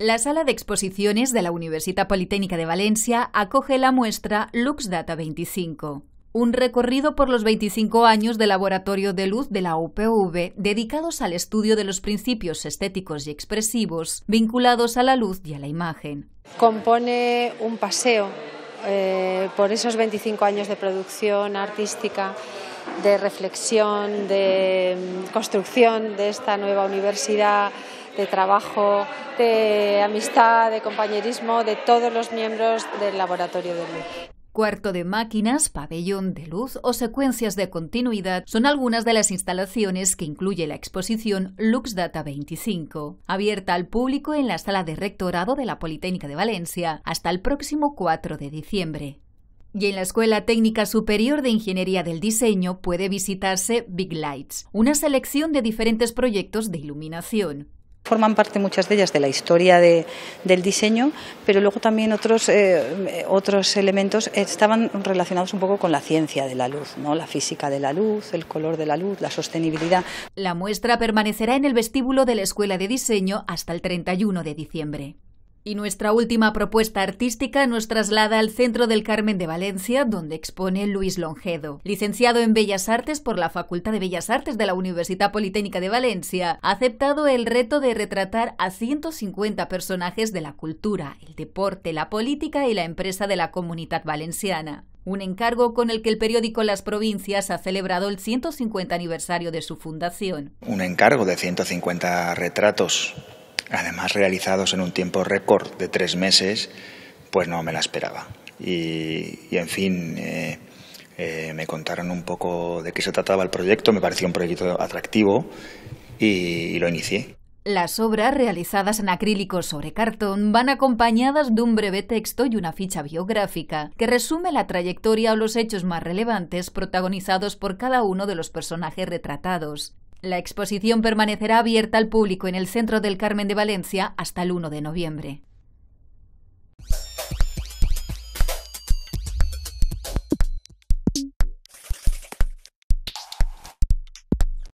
La sala de exposiciones de la Universidad Politécnica de Valencia acoge la muestra Data 25, un recorrido por los 25 años de laboratorio de luz de la UPV dedicados al estudio de los principios estéticos y expresivos vinculados a la luz y a la imagen. Compone un paseo eh, por esos 25 años de producción artística, de reflexión, de mm, construcción de esta nueva universidad de trabajo, de amistad, de compañerismo de todos los miembros del laboratorio de luz. Cuarto de máquinas, pabellón de luz o secuencias de continuidad son algunas de las instalaciones que incluye la exposición LuxData 25, abierta al público en la sala de rectorado de la Politécnica de Valencia hasta el próximo 4 de diciembre. Y en la Escuela Técnica Superior de Ingeniería del Diseño puede visitarse Big Lights, una selección de diferentes proyectos de iluminación. Forman parte muchas de ellas de la historia del diseño, pero luego también otros, eh, otros elementos estaban relacionados un poco con la ciencia de la luz, ¿no? la física de la luz, el color de la luz, la sostenibilidad. La muestra permanecerá en el vestíbulo de la Escuela de Diseño hasta el 31 de diciembre. Y nuestra última propuesta artística nos traslada al Centro del Carmen de Valencia, donde expone Luis Longedo. Licenciado en Bellas Artes por la Facultad de Bellas Artes de la Universidad Politécnica de Valencia, ha aceptado el reto de retratar a 150 personajes de la cultura, el deporte, la política y la empresa de la comunidad valenciana un encargo con el que el periódico Las Provincias ha celebrado el 150 aniversario de su fundación. Un encargo de 150 retratos además realizados en un tiempo récord de tres meses, pues no me la esperaba. Y, en fin, eh, eh, me contaron un poco de qué se trataba el proyecto, me pareció un proyecto atractivo y lo inicié. Las obras realizadas en acrílico sobre cartón van acompañadas de un breve texto y una ficha biográfica que resume la trayectoria o los hechos más relevantes protagonizados por cada uno de los personajes retratados. La exposición permanecerá abierta al público en el Centro del Carmen de Valencia hasta el 1 de noviembre.